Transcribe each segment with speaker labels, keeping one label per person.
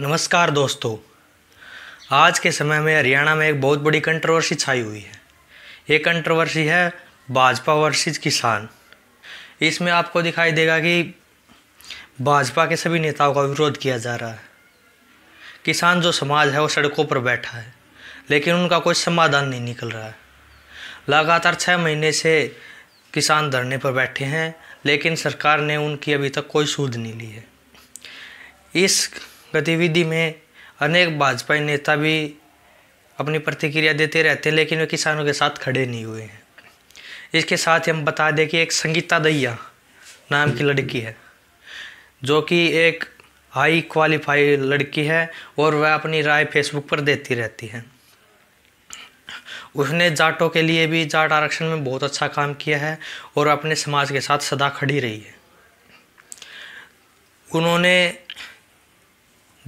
Speaker 1: नमस्कार दोस्तों आज के समय में हरियाणा में एक बहुत बड़ी कंट्रोवर्सी छाई हुई है ये कंट्रोवर्सी है भाजपा वर्सेस किसान इसमें आपको दिखाई देगा कि भाजपा के सभी नेताओं का विरोध किया जा रहा है किसान जो समाज है वो सड़कों पर बैठा है लेकिन उनका कोई समाधान नहीं निकल रहा है लगातार छः महीने से किसान धरने पर बैठे हैं लेकिन सरकार ने उनकी अभी तक कोई सूद नहीं ली है इस गतिविधि में अनेक भाजपाई नेता भी अपनी प्रतिक्रिया देते रहते हैं लेकिन वे किसानों के साथ खड़े नहीं हुए हैं इसके साथ हम बता दें कि एक संगीता दैया नाम की लड़की है जो कि एक हाई क्वालिफाई लड़की है और वह अपनी राय फेसबुक पर देती रहती है उसने जाटों के लिए भी जाट आरक्षण में बहुत अच्छा काम किया है और अपने समाज के साथ सदा खड़ी रही है उन्होंने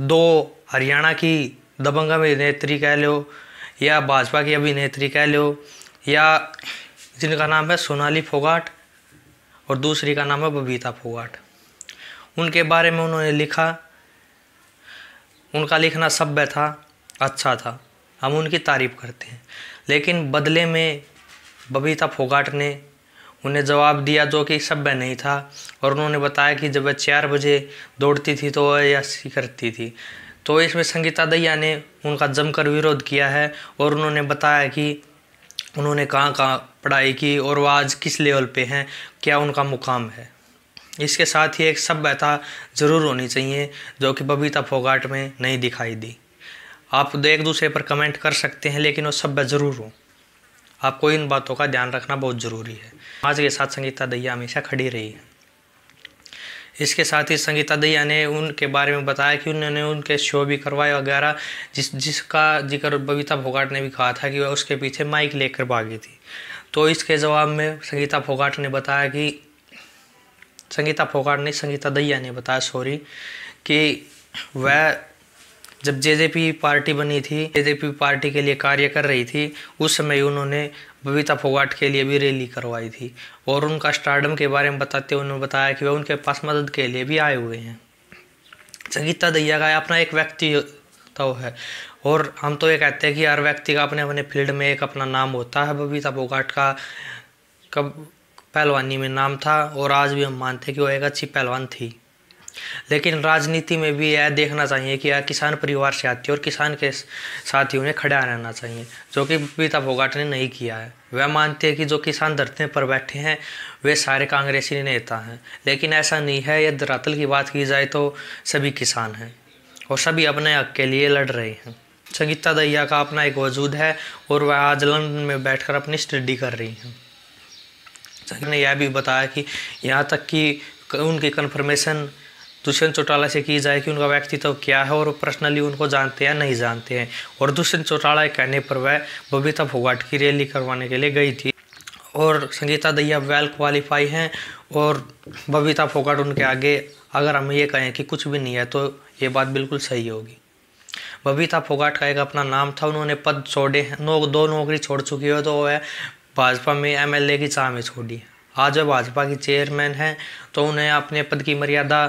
Speaker 1: दो हरियाणा की दबंग अभिनेत्री कह लो या भाजपा की अभिनेत्री कह लो या जिनका नाम है सोनाली फोगाट और दूसरी का नाम है बबीता फोगाट उनके बारे में उन्होंने लिखा उनका लिखना सभ्य था अच्छा था हम उनकी तारीफ़ करते हैं लेकिन बदले में बबीता फोगाट ने उन्हें जवाब दिया जो कि सभ्य नहीं था और उन्होंने बताया कि जब वह चार बजे दौड़ती थी तो वह यासी करती थी तो इसमें संगीता दैया ने उनका जमकर विरोध किया है और उन्होंने बताया कि उन्होंने कहाँ कहाँ पढ़ाई की और वह आज किस लेवल पे हैं क्या उनका मुकाम है इसके साथ ही एक सभ्यता ज़रूर होनी चाहिए जो कि बबीता फोगाट में नहीं दिखाई दी आप एक दूसरे पर कमेंट कर सकते हैं लेकिन वो सभ्य ज़रूर हो आपको इन बातों का ध्यान रखना बहुत ज़रूरी है समाज के साथ संगीता दैया हमेशा खड़ी रही है इसके साथ ही संगीता दैया ने उनके बारे में बताया कि उन्होंने उनके शो भी करवाए वगैरह जिस जिसका जिक्र बबीता फोगाट ने भी कहा था कि वह उसके पीछे माइक लेकर भागी थी तो इसके जवाब में संगीता फोगाट ने बताया कि संगीता फोगाट ने संगीता दैया ने बताया सॉरी कि वह जब जे पार्टी बनी थी जे पार्टी के लिए कार्य कर रही थी उस समय उन्होंने बबीता फोगाट के लिए भी रैली करवाई थी और उनका स्टार्डम के बारे में बताते हुए उन्होंने बताया कि वह उनके पास मदद के लिए भी आए हुए हैं संगीता दैया का अपना एक व्यक्ति तो है और हम तो ये कहते हैं कि हर व्यक्ति का अपने अपने फील्ड में एक अपना नाम होता है बबीता फोगाट का कब पहलवानी में नाम था और आज भी हम मानते हैं कि वह एक अच्छी पहलवान थी लेकिन राजनीति में भी यह देखना चाहिए कि यह किसान परिवार से आती है और किसान के साथ ही उन्हें खड़ा रहना चाहिए जो कि पीता फोगाट ने नहीं किया है वह मानते हैं कि जो किसान धरती पर बैठे हैं वे सारे कांग्रेसी नेता हैं लेकिन ऐसा नहीं है यदि धरातल की बात की जाए तो सभी किसान हैं और सभी अपने हक के लिए लड़ रहे हैं संगीता दैया का अपना एक वजूद है और वह आज लंदन में बैठकर अपनी स्टडी कर रही हैं ने यह भी बताया कि यहाँ तक कि उनकी कन्फर्मेशन दुष्यंत चौटाला से की जाए कि उनका व्यक्तित्व तो क्या है और पर्सनली उनको जानते हैं नहीं जानते हैं और दुष्यंत चौटाला कहने पर वह बबीता फोगाट की रैली करवाने के लिए गई थी और संगीता दैया वेल क्वालिफाई हैं और बबीता फोगाट उनके आगे अगर हम ये कहें कि कुछ भी नहीं है तो ये बात बिल्कुल सही होगी बबीता फोगाट का एक अपना नाम था उन्होंने पद छोड़े नौ दो नौकरी छोड़ चुकी है तो वह भाजपा में एमएलए की चाह में छोड़ी है आज हाँ, भाजपा की चेयरमैन हैं तो उन्हें अपने पद की मर्यादा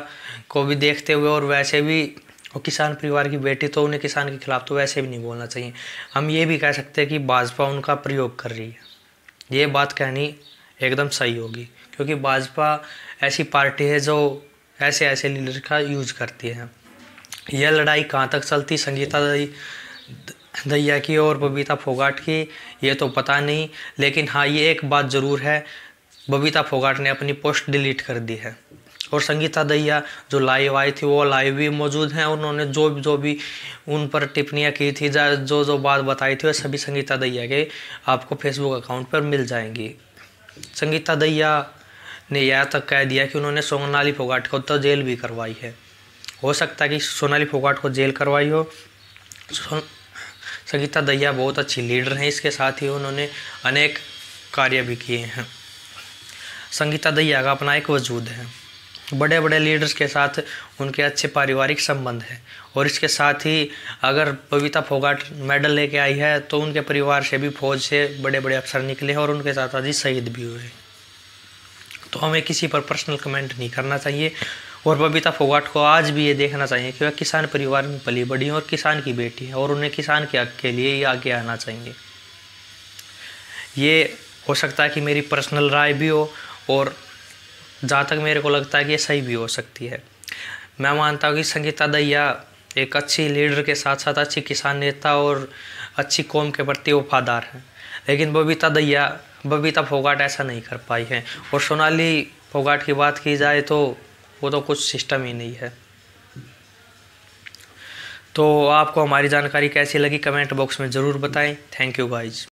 Speaker 1: को भी देखते हुए और वैसे भी और किसान परिवार की बेटी तो उन्हें किसान के खिलाफ तो वैसे भी नहीं बोलना चाहिए हम ये भी कह सकते हैं कि भाजपा उनका प्रयोग कर रही है ये बात कहनी एकदम सही होगी क्योंकि भाजपा ऐसी पार्टी है जो ऐसे ऐसे लीडर का यूज करती है यह लड़ाई कहाँ तक चलती संगीता दैया की और बबीता फोगाट की ये तो पता नहीं लेकिन हाँ ये एक बात ज़रूर है बबीता फोगाट ने अपनी पोस्ट डिलीट कर दी है और संगीता दहिया जो लाइव आई थी वो लाइव भी मौजूद हैं उन्होंने जो जो भी उन पर टिप्पणियाँ की थी जो जो बात बताई थी वह सभी संगीता दहिया के आपको फेसबुक अकाउंट पर मिल जाएंगी संगीता दहिया ने यह तक कह दिया कि उन्होंने सोनाली फोगाट को तो जेल भी करवाई है हो सकता है कि सोनाली फोगाट को जेल करवाई हो संगीता दहिया बहुत अच्छी लीडर हैं इसके साथ ही उन्होंने अनेक कार्य भी किए हैं संगीता दैया का अपना एक वजूद है बड़े बड़े लीडर्स के साथ उनके अच्छे पारिवारिक संबंध हैं और इसके साथ ही अगर पविता फोगाट मेडल लेके आई है तो उनके परिवार से भी फौज से बड़े बड़े अफसर निकले हैं और उनके साथ जी शहीद भी हुए तो हमें किसी पर पर्सनल कमेंट नहीं करना चाहिए और बबीता फोगाट को आज भी ये देखना चाहिए कि वह किसान परिवार में पली बड़ी और किसान की बेटी है और उन्हें किसान के हक के लिए ही आगे आना चाहिए ये हो सकता है कि मेरी पर्सनल राय भी हो और जहाँ तक मेरे को लगता है कि ये सही भी हो सकती है मैं मानता हूँ कि संगीता दैया एक अच्छी लीडर के साथ साथ अच्छी किसान नेता और अच्छी कौम के प्रति वफादार हैं लेकिन बबीता दैया बबीता फोगाट ऐसा नहीं कर पाई है और सोनाली फोगाट की बात की जाए तो वो तो कुछ सिस्टम ही नहीं है तो आपको हमारी जानकारी कैसी लगी कमेंट बॉक्स में ज़रूर बताएं थैंक यू गाइज